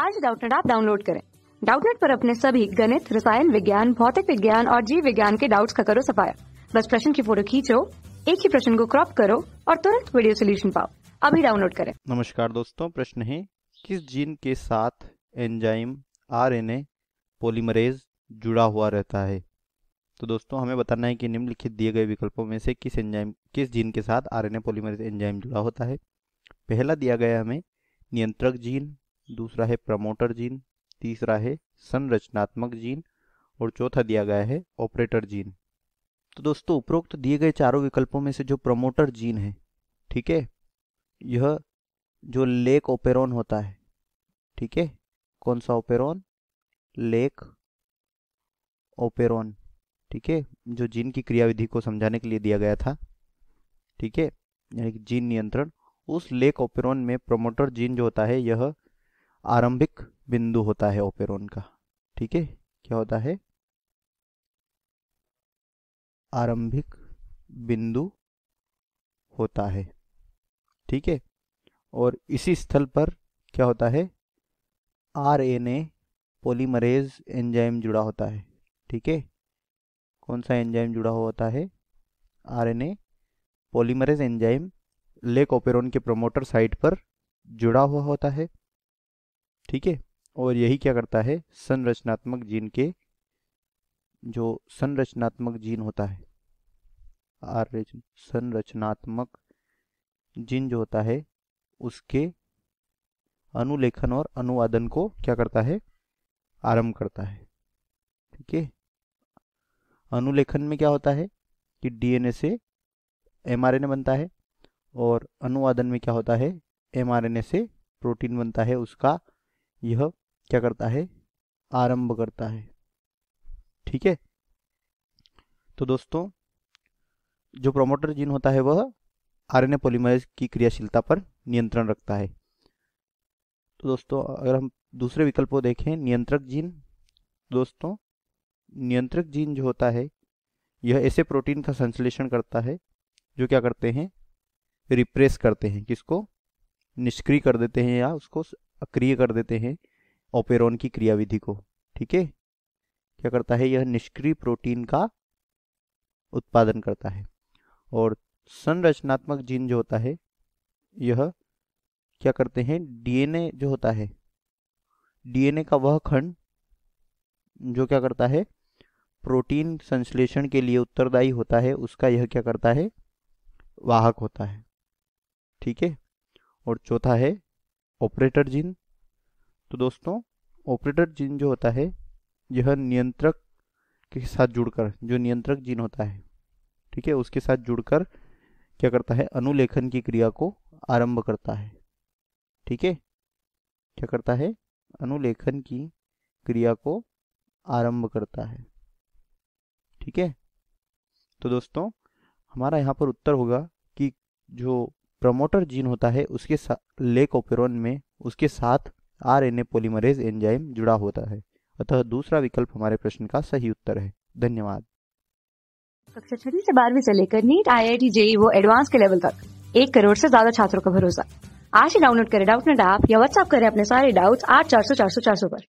आज डाउटनेट आप डाउनलोड करें डाउटनेट पर अपने सभी गणित रसायन विज्ञान भौतिक विज्ञान और जीव विज्ञान के डाउट्स का करो सफाया बस प्रश्न की फोटो खींचो एक ही प्रश्न को क्रॉप करो और तुरंत वीडियो सोल्यूशन पाओ अभी डाउनलोड करें नमस्कार दोस्तों प्रश्न है किस जीन के साथ एंजाइम आर पॉलीमरेज जुड़ा हुआ रहता है तो दोस्तों हमें बताना है कि निम्नलिखित दिए गए विकल्पों में से किस एंजाइम किस जीन के साथ आरएनए पॉलीमरेज एंजाइम जुड़ा होता है पहला दिया गया हमें नियंत्रक जीन दूसरा है प्रमोटर जीन तीसरा है संरचनात्मक जीन और चौथा दिया गया है ऑपरेटर जीन तो दोस्तों उपरोक्त दिए गए चारों विकल्पों में से जो प्रमोटर जीन है ठीक है यह जो लेक ओपेरॉन होता है ठीक है कौन सा ओपेरॉन लेक ओपेरॉन ठीक है जो जीन की क्रियाविधि को समझाने के लिए दिया गया था ठीक है यानी कि जीन नियंत्रण उस लेक ओपेरॉन में प्रमोटर जीन जो होता है यह आरंभिक बिंदु होता है ओपेरोन का ठीक है क्या होता है आरंभिक बिंदु होता है ठीक है और इसी स्थल पर क्या होता है R N A polymerase enzyme जुड़ा होता है ठीक है कौन सा एंजाइम जुड़ा होता है R N A polymerase enzyme lac operon के प्रोमोटर साइट पर जुड़ा हुआ होता है ठीक है और यही क्या करता है संरचनात्मक जीन के जो संरचनात्मक जीन होता है आर संरचनात्मक जीन जो होता है उसके अनुलेखन और अनुवादन को क्या करता है आरंभ करता है ठीक है अनुलेखन में क्या होता है कि डीएनए से एमआरएनए बनता है और अनुवादन में क्या होता है एमआरएनए से प्रोटीन बनता है उसका यह क्या करता है आरंभ करता है ठीक है तो दोस्तों जो प्रोमोटर जीन होता है वह आरएनए पॉलीमरेज की क्रियाशीलता पर नियंत्रण रखता है तो दोस्तों अगर हम दूसरे विकल्प को देखें नियंत्रक जीन दोस्तों नियंत्रक जीन जो होता है यह ऐसे प्रोटीन का संश्लेषण करता है जो क्या करते हैं रिप्रेस करते हैं किसको निष्क्रिय कर देते हैं या उसको अक्रिय कर देते हैं ओपेरॉन की क्रियाविधि को ठीक है क्या करता है यह निष्क्रिय प्रोटीन का उत्पादन करता है और संरचनात्मक जीन जो होता है यह क्या करते हैं डीएनए जो होता है डीएनए का वह खंड जो क्या करता है प्रोटीन संश्लेषण के लिए उत्तरदायी होता है उसका यह क्या करता है वाहक होता है ठीक है और चौथा है ऑपरेटर जीन तो दोस्तों ऑपरेटर जीन जो होता है यह नियंत्रक के साथ जुड़कर जो नियंत्रक जीन होता है ठीक है उसके साथ जुड़कर क्या करता है अनुलेखन की क्रिया को आरंभ करता है ठीक है क्या करता है अनुलेखन की क्रिया को आरंभ करता है ठीक है तो दोस्तों हमारा यहाँ पर उत्तर होगा कि जो प्रमोटर जीन होता है उसके लेक ओपेरोन में उसके साथ आरएनए पॉलीमरेज एंजाइम जुड़ा होता है अतः दूसरा विकल्प हमारे प्रश्न का सही उत्तर है धन्यवाद कक्षा छठी से बारहवीं से लेकर NEET I I T JEE वो एडवांस के लेवल तक एक करोड़ से ज्यादा छात्रों का भरोसा आज ही डाउनलोड करें डाउट नेट ऐप या व्हाट्सएप करें अपने सारे डाउट्स आठ चार सौ चार सौ चार सौ पर